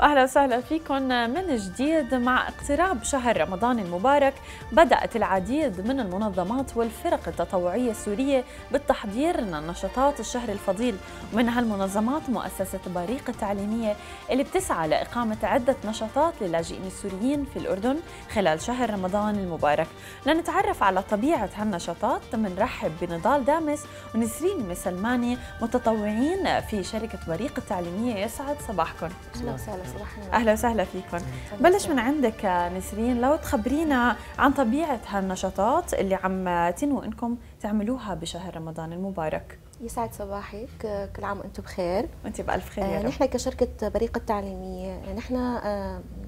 واهلا وسهلا فيكم من جديد مع اقتراب شهر رمضان المبارك بدات العديد من المنظمات والفرق التطوعيه السوريه بالتحضير لنشاطات الشهر الفضيل ومن هالمنظمات مؤسسه بريق التعليميه اللي بتسعى لاقامه عده نشاطات للاجئين السوريين في الاردن خلال شهر رمضان المبارك لنتعرف على طبيعه هالنشاطات بنرحب بنضال دامس ونسرين مسلماني متطوعين في شركه بريق التعليميه يسعد صباحكم اهلا وسهلا اهلا وسهلا فيكم بلش من عندك نسرين لو تخبرينا عن طبيعه هالنشاطات اللي عم تنووا انكم تعملوها بشهر رمضان المبارك يسعد صباحك كل عام وانتم بخير وانت بالف خير يا آه، رب. نحن كشركه بريق التعليميه نحن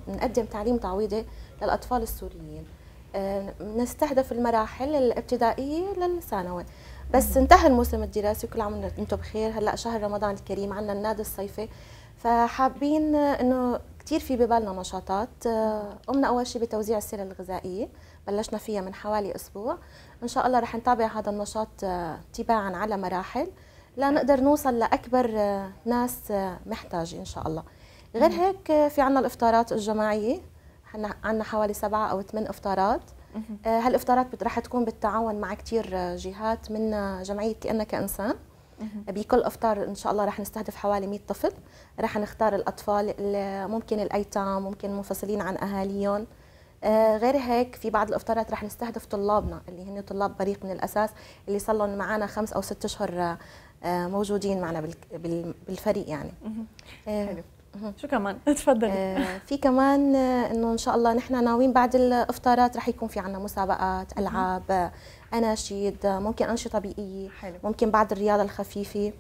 بنقدم آه، تعليم تعويضي للاطفال السوريين آه، نستهدف المراحل الابتدائيه للثانوي بس انتهى الموسم الدراسي وكل عام وانتم بخير هلا شهر رمضان الكريم عندنا النادي الصيفي فحابين انه كثير في ببالنا نشاطات قمنا اول شيء بتوزيع السيره الغذائية بلشنا فيها من حوالي اسبوع ان شاء الله رح نتابع هذا النشاط آه، تباعا على مراحل لنقدر نوصل لاكبر آه، ناس آه، محتاجه ان شاء الله غير هيك في عنا الافطارات الجماعيه عنا حوالي سبعة او ثمان افطارات هالافطارات رح تكون بالتعاون مع كثير جهات من جمعيه كانك انسان بكل افطار ان شاء الله رح نستهدف حوالي 100 طفل رح نختار الاطفال ممكن الايتام ممكن منفصلين عن اهاليهم آه، غير هيك في بعض الافطارات رح نستهدف طلابنا اللي هن طلاب بريق من الاساس اللي صار لهم معنا خمس او ست اشهر آه، موجودين معنا بالفريق يعني آه، حلو شو كمان تفضلي في كمان انه ان شاء الله نحن ناويين بعد الافطارات رح يكون في عنا مسابقات العاب اناشيد ممكن انشطه بيئيه حلو. ممكن بعد الرياضه الخفيفه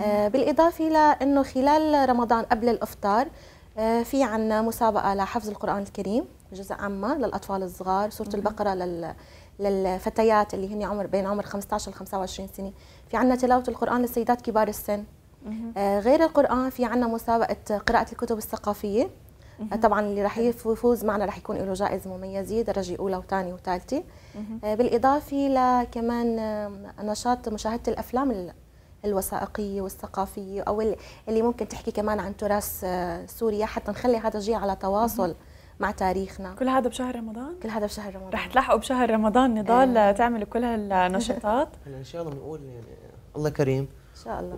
آه، بالاضافه لانه خلال رمضان قبل الافطار آه، في عنا مسابقه لحفظ القران الكريم جزء عامة للاطفال الصغار سوره البقره لل للفتيات اللي هن عمر بين عمر 15 ل 25 سنه في عنا تلاوه القران للسيدات كبار السن آه غير القران في عنا مسابقه قراءه الكتب الثقافيه طبعا اللي رح يفوز معنا رح يكون له جائزه مميزه درجه اولى وثانيه وثالثه آه، بالاضافه لكمان نشاط مشاهده الافلام الوثائقيه والثقافيه او اللي ممكن تحكي كمان عن تراث آه، سوريا حتى نخلي هذا الجيل على تواصل مع تاريخنا كل هذا بشهر رمضان كل هذا بشهر رمضان رح تلحقوا بشهر رمضان نضال آه. تعملوا كل هالنشاطات هلا ان شاء الله بنقول يعني الله كريم ان شاء الله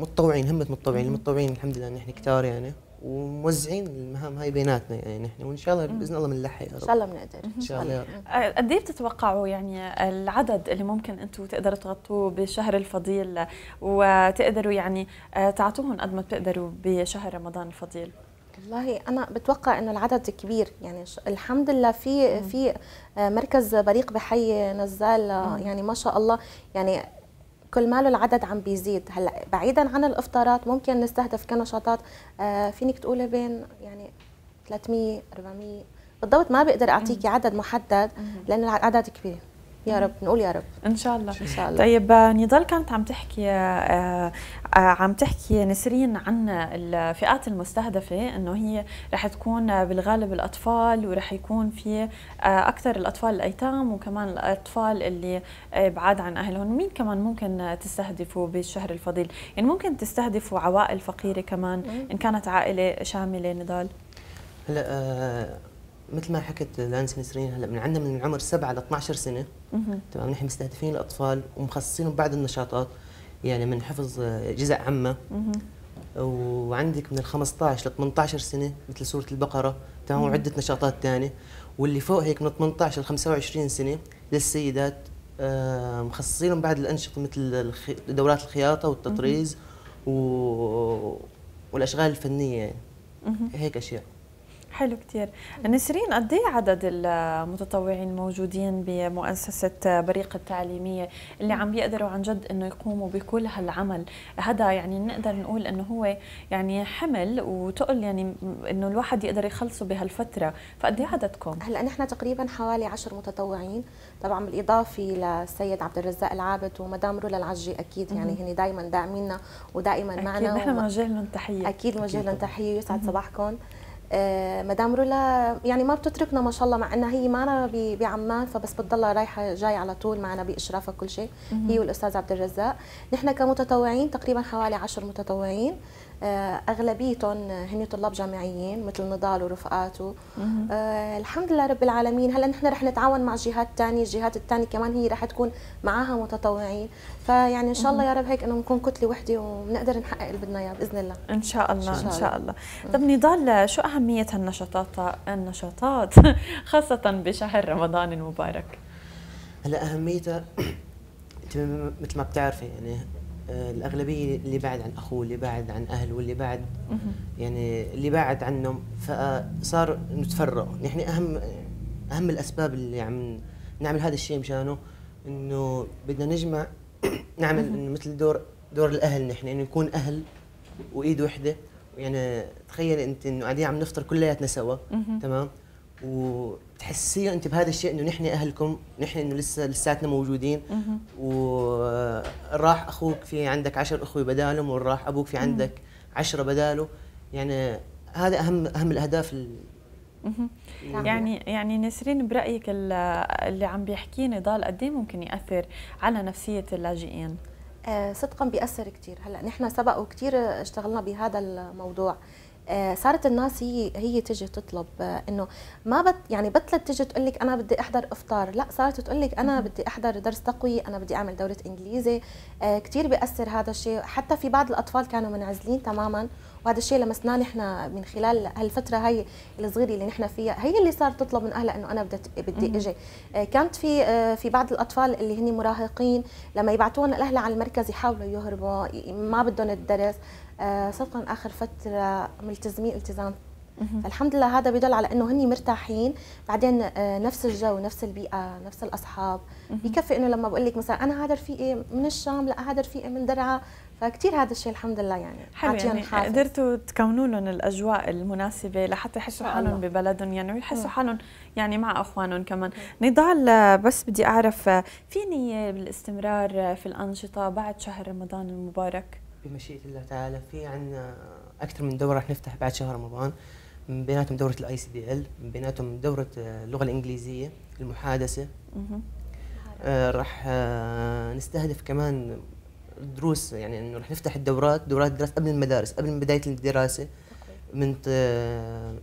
ومتطوعين همه متطوعين المتطوعين الحمد لله نحن كتار يعني وموزعين المهام هاي بيناتنا يعني نحن وان شاء الله باذن الله بنلحق ان شاء الله بنقدر ان شاء الله آه، قد ايه بتتوقعوا يعني العدد اللي ممكن انتم تقدروا تغطوه بشهر الفضيل وتقدروا يعني آه، تعطوهم قد ما بتقدروا بشهر رمضان الفضيل؟ والله انا بتوقع انه العدد كبير يعني الحمد لله في في آه، مركز بريق بحي نزال يعني ما شاء الله يعني كل ما له العدد عم بيزيد هلا بعيدا عن الافطارات ممكن نستهدف كنشاطات آه، فينك تقولي بين يعني 300 400 بالضبط ما بقدر اعطيكي عدد محدد لانه العدد كبير يا رب نقول يا رب ان شاء الله ان شاء الله طيب نضال كانت عم تحكي آه، آه، عم تحكي نسرين عن الفئات المستهدفه انه هي رح تكون بالغالب الاطفال ورح يكون في آه، اكثر الاطفال الايتام وكمان الاطفال اللي بعاد عن اهلهم مين كمان ممكن تستهدفوا بالشهر الفضيل يعني ممكن تستهدفوا عوائل فقيره كمان ان كانت عائله شامله نضال هلا مثل ما حكت الانسه نسرين هلا من عندنا من عمر 7 ل 12 سنه تمام نحن مستهدفين الاطفال ومخصصينهم بعض النشاطات يعني من حفظ آه، جزء عامه وعندك من ال 15 ل 18 سنه مثل سوره البقره تمام وعده نشاطات ثانيه واللي فوق هيك من 18 ل 25 سنه للسيدات آه، مخصصينهم بعض الانشطه مثل دورات الخياطه والتطريز و... والاشغال الفنيه يعني هيك اشياء حلو كثير نسرين قد ايه عدد المتطوعين الموجودين بمؤسسه بريق التعليميه اللي عم بيقدروا عن جد انه يقوموا بكل هالعمل هذا يعني نقدر نقول انه هو يعني حمل وتقل يعني انه الواحد يقدر يخلصه بهالفتره فقد ايه عددكم هلا نحن تقريبا حوالي 10 متطوعين طبعا بالاضافه للسيد عبد الرزاق العابد ومدام رولا العجي اكيد يعني هن دائما داعميننا ودائما معنا نحن بنوجه لهم تحيه اكيد بنوجه لهم تحيه ويسعد صباحكم آه، مدام رولا يعني ما بتتركنا ما شاء الله مع انها هي معنا بعمان فبس بتضلها رايحه جاي على طول معنا باشرافها كل شيء هي والاستاذ عبد الرزاق نحن كمتطوعين تقريبا حوالي 10 متطوعين آه، اغلبيتهم هن طلاب جامعيين مثل نضال ورفقاته آه الحمد لله رب العالمين هلا نحن رح نتعاون مع جهات ثانيه الجهات الثانيه كمان هي رح تكون معاها متطوعين فيعني ان شاء الله يا رب هيك انه نكون كتله وحده وبنقدر نحقق اللي بدنا اياه باذن الله ان شاء الله ان شاء, إن شاء الله, طب نضال شو اهميه هالنشاطات النشاطات خاصه بشهر رمضان المبارك هلا اهميتها مثل ما بتعرفي يعني آه، الاغلبيه اللي بعد عن اخوه اللي بعد عن اهله واللي بعد يعني اللي بعد عنهم فصار نتفرق نحن يعني اهم اهم الاسباب اللي عم نعمل هذا الشيء مشانه انه بدنا نجمع نعمل انه مثل دور دور الاهل نحن انه يعني يكون اهل وايد وحده يعني تخيل انت انه قاعدين عم نفطر كلياتنا سوا تمام وتحسي انت بهذا الشيء انه نحن اهلكم نحن انه لسه لساتنا موجودين و راح اخوك في عندك عشر اخوه بدالهم وراح ابوك في عندك عشرة بداله يعني هذا اهم اهم الاهداف يعني يعني نسرين برايك اللي عم بيحكيه نضال قد إيه ممكن ياثر على نفسيه اللاجئين؟ آه، صدقا بيأثر كثير هلا نحن سبق وكثير اشتغلنا بهذا الموضوع آه، صارت الناس هي هي تجي تطلب آه، انه ما بت يعني بطلت تجي تقول لك انا بدي احضر افطار لا صارت تقول لك انا بدي احضر درس تقوي انا بدي اعمل دوره انجليزي آه، كثير بياثر هذا الشيء حتى في بعض الاطفال كانوا منعزلين تماما وهذا الشيء لمسناه نحن من خلال هالفتره هي الصغيره اللي نحن فيها هي اللي صارت تطلب من اهلها انه انا بدي بدي اجي كانت في في بعض الاطفال اللي هن مراهقين لما يبعثوهم الاهل على المركز يحاولوا يهربوا ما بدهم الدرس صرتهم آه، اخر فتره ملتزمين التزام فالحمد لله هذا بيدل على انه هن مرتاحين بعدين آه، نفس الجو نفس البيئه نفس الاصحاب بكفي انه لما بقول لك مثلا انا هذا رفيقي من الشام لا هذا رفيقي من درعا فكتير هذا الشيء الحمد لله يعني حلو يعني حافظ. قدرتوا تكونوا لهم الاجواء المناسبه لحتى يحسوا حالهم ببلدهم يعني ويحسوا حالهم يعني مع اخوانهم كمان نضال بس بدي اعرف في نيه بالاستمرار في الانشطه بعد شهر رمضان المبارك بمشيئه الله تعالى في عندنا اكثر من دوره راح نفتح بعد شهر رمضان من بيناتهم دوره الاي سي دي ال من بيناتهم دوره آه، اللغه الانجليزيه المحادثه آه، راح آه، نستهدف كمان دروس يعني انه راح نفتح الدورات دورات دراسه قبل المدارس قبل بدايه الدراسه من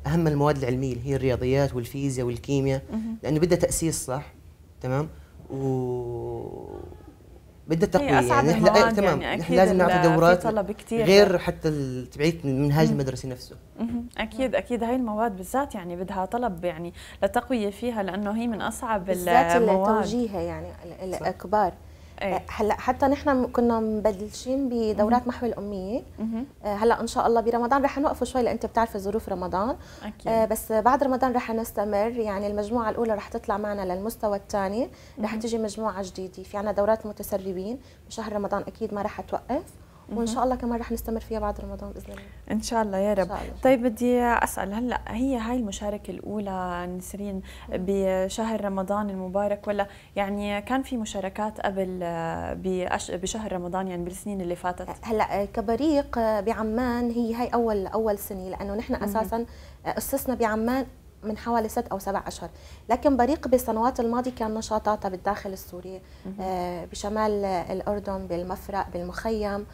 اهم المواد العلميه اللي هي الرياضيات والفيزياء والكيمياء لانه بدها تاسيس صح تمام و بدها إيه، تقويه يعني احنا يعني تمام يعني احنا لازم نعطي دورات طلب كتير غير حتى تبعيه المنهاج المدرسي نفسه اكيد اكيد هاي المواد بالذات يعني بدها طلب يعني لتقويه فيها لانه هي من اصعب بالذات المواد بالذات توجيهها يعني الاكبار صح. أيه. آه، هلا حتى نحن كنا مبلشين بدورات محو الاميه آه، هلا ان شاء الله برمضان رح نوقف شوي لان انت بتعرفي ظروف رمضان أكيد. آه، بس بعد رمضان رح نستمر يعني المجموعه الاولى رح تطلع معنا للمستوى الثاني رح تيجي مجموعه جديده في عنا دورات متسربين بشهر رمضان اكيد ما رح توقف وان شاء الله كمان رح نستمر فيها بعد رمضان باذن الله ان شاء الله يا رب الله. طيب بدي اسال هلا هي هاي المشاركه الاولى نسرين بشهر رمضان المبارك ولا يعني كان في مشاركات قبل آه، بشهر رمضان يعني بالسنين اللي فاتت هلا كبريق آه، بعمان هي هاي اول اول سنه لانه نحن اساسا آه، اسسنا بعمان من حوالي ست او سبع اشهر لكن بريق بالسنوات الماضيه كان نشاطاتها بالداخل السوري آه بشمال الاردن بالمفرق بالمخيم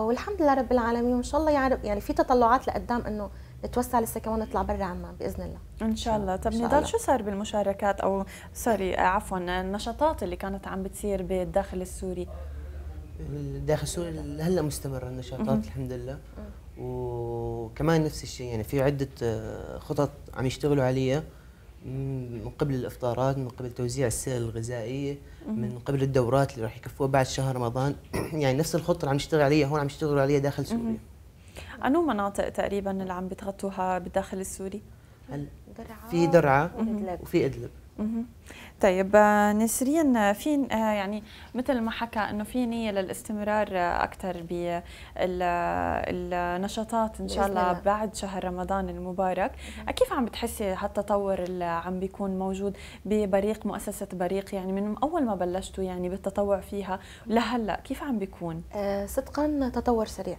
والحمد لله رب العالمين وان شاء الله يعني, يعني في تطلعات لقدام انه نتوسع لسه كمان نطلع برا عمان باذن الله ان شاء الله طب نضال شو صار بالمشاركات او سوري عفوا النشاطات اللي كانت عم بتصير بالداخل السوري الداخل السوري هلا مستمره النشاطات الحمد لله وكمان نفس الشيء يعني في عده آه، خطط عم يشتغلوا عليها من قبل الافطارات من قبل توزيع السلع الغذائيه من قبل الدورات اللي راح يكفوها بعد شهر رمضان يعني نفس الخطه اللي عم نشتغل عليها هون عم يشتغلوا عليها داخل سوريا انو مناطق تقريبا اللي عم بتغطوها بالداخل السوري في درعا وفي ادلب طيب آه، نسرين آه، في آه، يعني مثل ما حكى انه في نيه للاستمرار اكثر بالنشاطات ان شاء الله بعد شهر رمضان المبارك كيف عم بتحسي هالتطور اللي عم بيكون موجود ببريق مؤسسه بريق يعني من اول ما بلشتوا يعني بالتطوع فيها لهلا كيف عم بيكون صدقا تطور سريع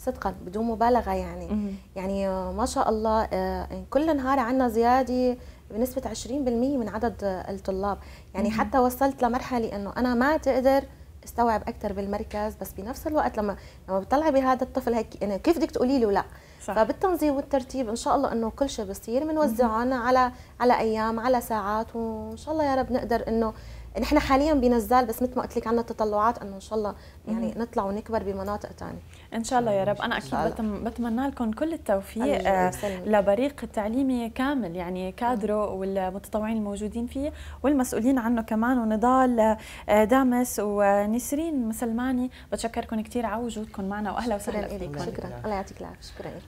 صدقا بدون مبالغه يعني مم. يعني آه، ما شاء الله آه، يعني كل نهار عندنا زياده بنسبه 20% من عدد الطلاب يعني مم. حتى وصلت لمرحله انه انا ما تقدر استوعب اكثر بالمركز بس بنفس الوقت لما لما بتطلعي بهذا الطفل هيك يعني كيف بدك تقولي له لا صح. فبالتنظيم والترتيب ان شاء الله انه كل شيء بصير بنوزعه على على ايام على ساعات وان شاء الله يا رب نقدر انه نحن حاليا بنزال بس مثل ما قلت لك عندنا تطلعات انه ان شاء الله يعني نطلع ونكبر بمناطق ثانيه ان شاء الله يا رب انا اكيد بتمنى لكم كل التوفيق آه، لبريق التعليمي كامل يعني كادره والمتطوعين الموجودين فيه والمسؤولين عنه كمان ونضال آه، دامس ونسرين مسلماني بتشكركم كثير على وجودكم معنا واهلا وسهلا فيكم شكرا الله يعطيك العافيه شكرا لك